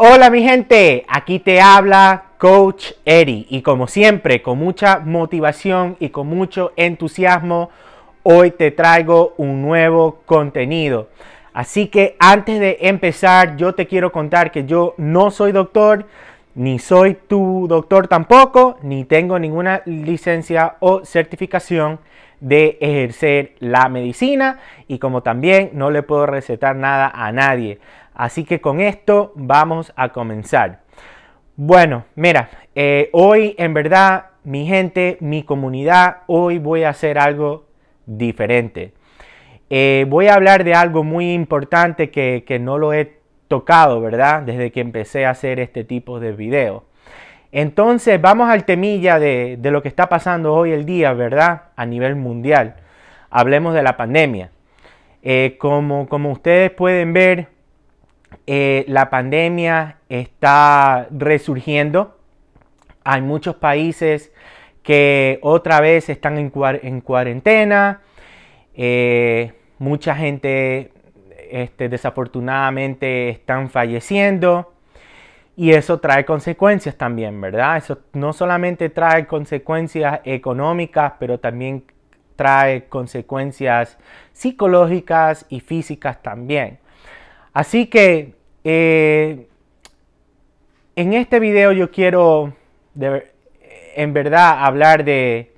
Hola mi gente, aquí te habla Coach Eri y como siempre con mucha motivación y con mucho entusiasmo hoy te traigo un nuevo contenido. Así que antes de empezar yo te quiero contar que yo no soy doctor, ni soy tu doctor tampoco, ni tengo ninguna licencia o certificación de ejercer la medicina y como también no le puedo recetar nada a nadie. Así que con esto vamos a comenzar. Bueno, mira, eh, hoy en verdad, mi gente, mi comunidad, hoy voy a hacer algo diferente. Eh, voy a hablar de algo muy importante que, no lo he tocado, ¿verdad? Desde que empecé a hacer este tipo de videos. Entonces, vamos al temilla de, de lo que está pasando hoy el día, ¿verdad? A nivel mundial. Hablemos de la pandemia. Eh, como, como ustedes pueden ver, eh, la pandemia está resurgiendo. Hay muchos países que otra vez están en, cuarentena. Eh, mucha gente este, desafortunadamente están falleciendo. Y eso trae consecuencias también, ¿verdad? Eso no solamente trae consecuencias económicas, pero también trae consecuencias psicológicas y físicas también. Así que eh, en este video yo quiero en verdad hablar de,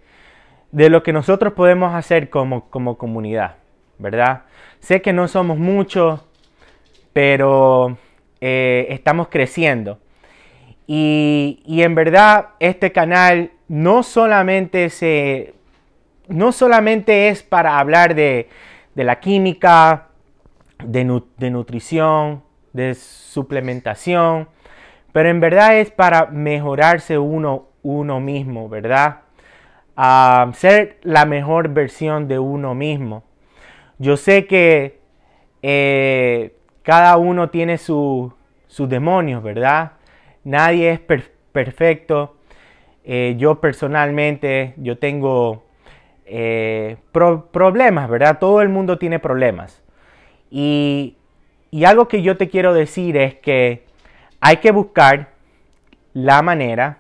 lo que nosotros podemos hacer como, comunidad, ¿verdad? Sé que no somos muchos, pero eh, estamos creciendo. Y, en verdad este canal no solamente, se, no solamente es para hablar de, la química, de nutrición, de suplementación, pero en verdad es para mejorarse uno, uno mismo, ¿verdad? a ser la mejor versión de uno mismo. Yo sé que eh, cada uno tiene su, sus demonios, ¿verdad? Nadie es perfecto. Eh, yo personalmente, yo tengo eh, problemas, ¿verdad? Todo el mundo tiene problemas. Y y algo que yo te quiero decir es que hay que buscar la manera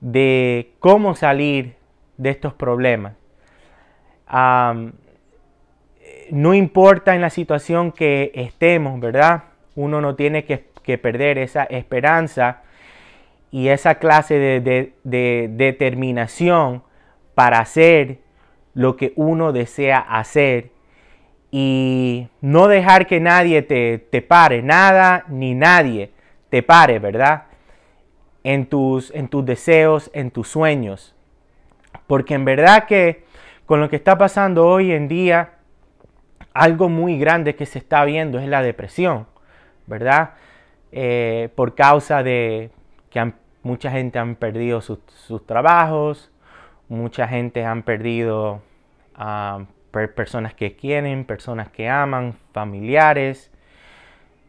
de cómo salir de estos problemas. no importa en la situación que estemos, ¿verdad? Uno no tiene que, perder esa esperanza y esa clase de determinación para hacer lo que uno desea hacer y no dejar que nadie te, te, pare, nada ni nadie te pare, ¿verdad? En tus, en tus deseos, en tus sueños. Porque en verdad que con lo que está pasando hoy en día, algo muy grande que se está viendo es la depresión, ¿verdad? Eh, por causa de que mucha gente han perdido sus, trabajos, mucha gente han perdido ah, personas que quieren, personas que aman, familiares.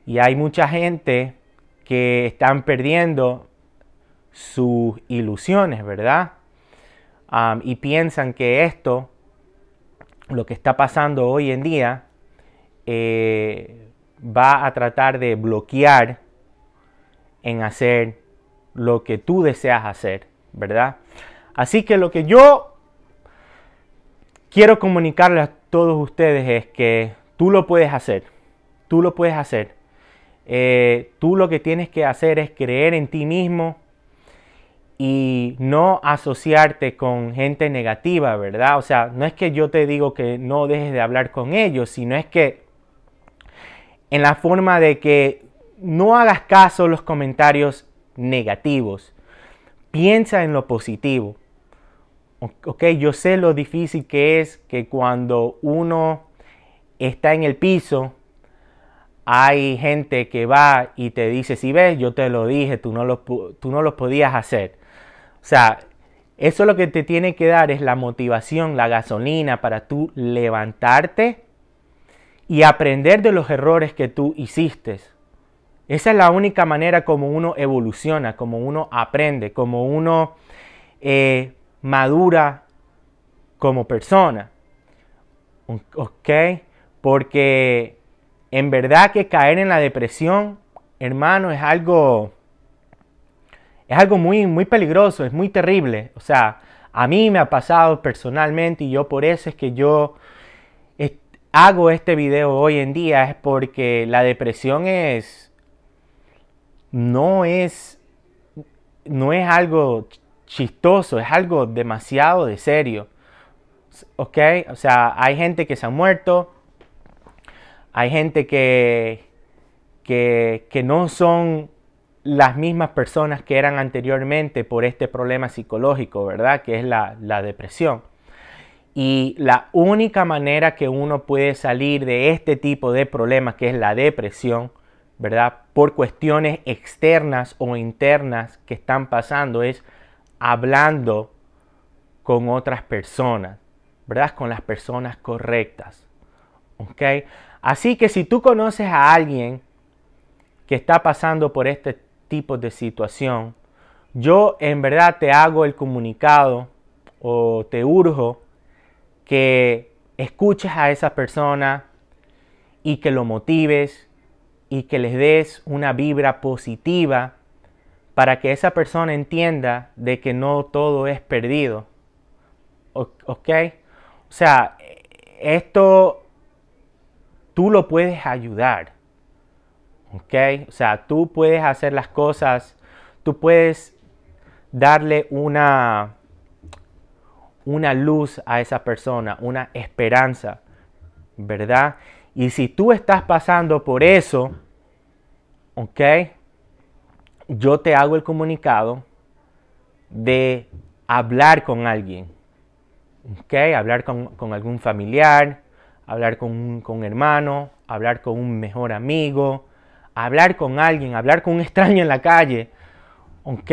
Y hay mucha gente que están perdiendo sus ilusiones, ¿verdad? y piensan que esto, lo que está pasando hoy en día, eh, va a tratar de bloquear en hacer lo que tú deseas hacer, ¿verdad? Así que lo que yo quiero comunicarle a todos ustedes es que tú lo puedes hacer. Tú lo puedes hacer. Eh, tú lo que tienes que hacer es creer en ti mismo y no asociarte con gente negativa, ¿verdad? O sea, no es que yo te digo que no dejes de hablar con ellos, sino es que en la forma de que no hagas caso a los comentarios negativos. Piensa en lo positivo ok, yo sé lo difícil que es que cuando uno está en el piso, hay gente que va y te dice, si ves, yo te lo dije, tú no lo, tú no podías hacer. O sea, eso lo que te tiene que dar es la motivación, la gasolina para tú levantarte y aprender de los errores que tú hiciste. Esa es la única manera como uno evoluciona, como uno aprende, como uno eh, madura como persona. ¿Ok? Porque en verdad que caer en la depresión, hermano, es algo... Es algo muy, muy peligroso, es muy terrible. O sea, a mí me ha pasado personalmente y yo por eso es que yo hago este video hoy en día es porque la depresión es no es no es algo chistoso, es algo demasiado de serio. ¿Ok? O sea, hay gente que se ha muerto, hay gente que, que, no son las mismas personas que eran anteriormente por este problema psicológico, ¿verdad? Que es la, la, depresión. Y la única manera que uno puede salir de este tipo de problemas, que es la depresión, ¿verdad? Por cuestiones externas o internas que están pasando, es hablando con otras personas, ¿verdad? Con las personas correctas. ¿Ok? Así que si tú conoces a alguien que está pasando por este tipo de situación, yo en verdad te hago el comunicado o te urjo que escuches a esa persona y que lo motives y que les des una vibra positiva para que esa persona entienda de que no todo es perdido. ¿Ok? O sea, esto tú lo puedes ayudar. ¿Ok? O sea, tú puedes hacer las cosas, tú puedes darle una, una luz a esa persona, una esperanza, ¿verdad? Y si tú estás pasando por eso, ¿ok? yo te hago el comunicado de hablar con alguien. ¿okay? Hablar con, algún familiar, hablar con un, hermano, hablar con un mejor amigo, hablar con alguien, hablar con un extraño en la calle. ¿Ok?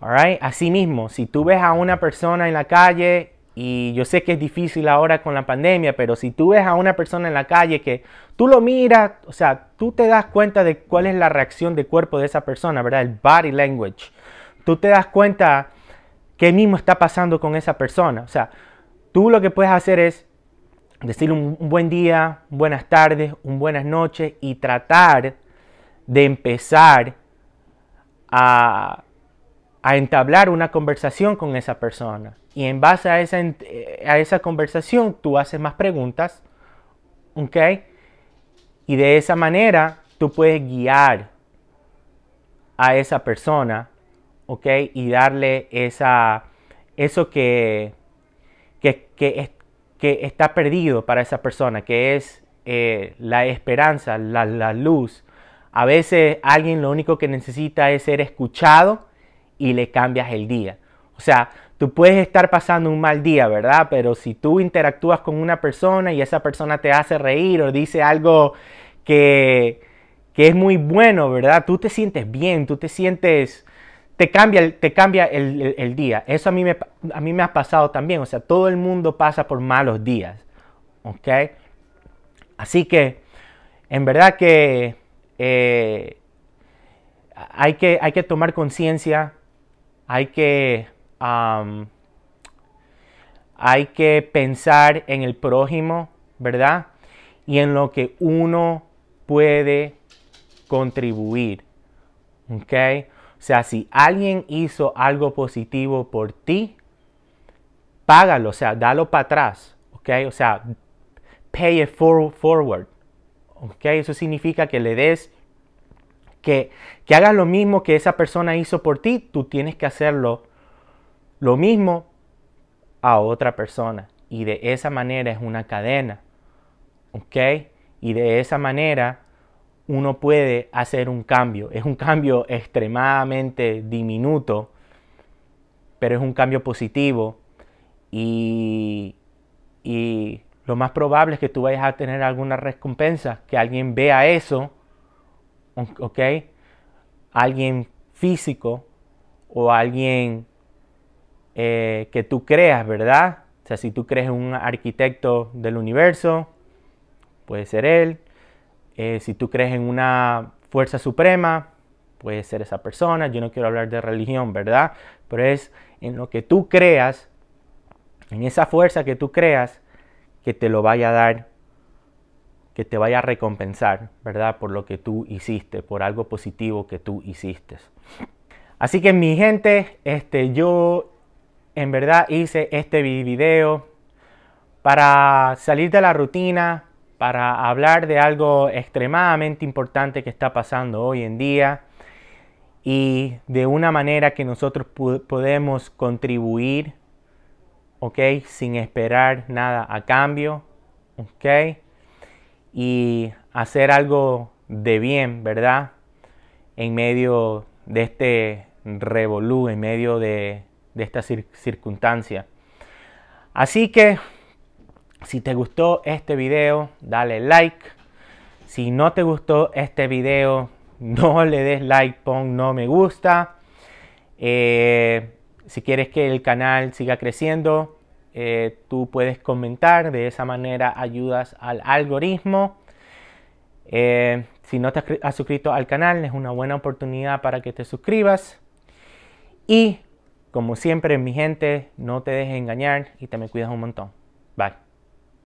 All right? Asimismo, si tú ves a una persona en la calle y yo sé que es difícil ahora con la pandemia, pero si tú ves a una persona en la calle que tú lo miras, o sea, tú te das cuenta de cuál es la reacción de cuerpo de esa persona, ¿verdad? El body language. Tú te das cuenta qué mismo está pasando con esa persona. O sea, tú lo que puedes hacer es decirle un buen día, buenas tardes, un buenas noches y tratar de empezar a a entablar una conversación con esa persona. Y en base a esa, eh, a esa conversación tú haces más preguntas, ¿ok? Y de esa manera tú puedes guiar a esa persona, ¿ok? Y darle esa, eso que, que, que, que está perdido para esa persona, que es eh, la esperanza, la, la luz. A veces alguien lo único que necesita es ser escuchado y le cambias el día. O sea, tú puedes estar pasando un mal día, ¿verdad? Pero si tú interactúas con una persona y esa persona te hace reír o dice algo que, es muy bueno, ¿verdad? Tú te sientes bien, tú te sientes... Te cambia, te cambia el, día. Eso a mí, me, a mí me ha pasado también. O sea, todo el mundo pasa por malos días. ¿Ok? Así que, en verdad que eh, hay que, hay que tomar conciencia hay que, hay que pensar en el prójimo, ¿verdad? Y en lo que uno puede contribuir. ¿Ok? O sea, si alguien hizo algo positivo por ti, págalo, o sea, dalo para atrás. ¿Ok? O sea, pay it forward. ¿Ok? Eso significa que le des que, hagas lo mismo que esa persona hizo por ti, tú tienes que hacerlo lo mismo a otra persona. Y de esa manera es una cadena. ¿Ok? Y de esa manera uno puede hacer un cambio. Es un cambio extremadamente diminuto, pero es un cambio positivo. Y, y lo más probable es que tú vayas a tener alguna recompensa, que alguien vea eso ¿ok? Alguien físico o alguien eh, que tú creas, ¿verdad? O sea, si tú crees en un arquitecto del universo, puede ser él. Eh, si tú crees en una fuerza suprema, puede ser esa persona. Yo no quiero hablar de religión, ¿verdad? Pero es en lo que tú creas, en esa fuerza que tú creas, que te lo vaya a dar que te vaya a recompensar, ¿verdad? Por lo que tú hiciste, por algo positivo que tú hiciste. Así que mi gente, este, yo en verdad hice este video para salir de la rutina, para hablar de algo extremadamente importante que está pasando hoy en día y de una manera que nosotros podemos contribuir, ¿ok? Sin esperar nada a cambio, ¿ok? y hacer algo de bien, ¿verdad? En medio de este revolú, en medio de, esta circunstancia. Así que, si te gustó este video, dale like. Si no te gustó este video, no le des like, pon no me gusta. Eh, si quieres que el canal siga creciendo, eh, tú puedes comentar, de esa manera ayudas al algoritmo. Eh, si no te has suscrito al canal, es una buena oportunidad para que te suscribas. Y como siempre, mi gente, no te dejes engañar y te me cuidas un montón. Bye.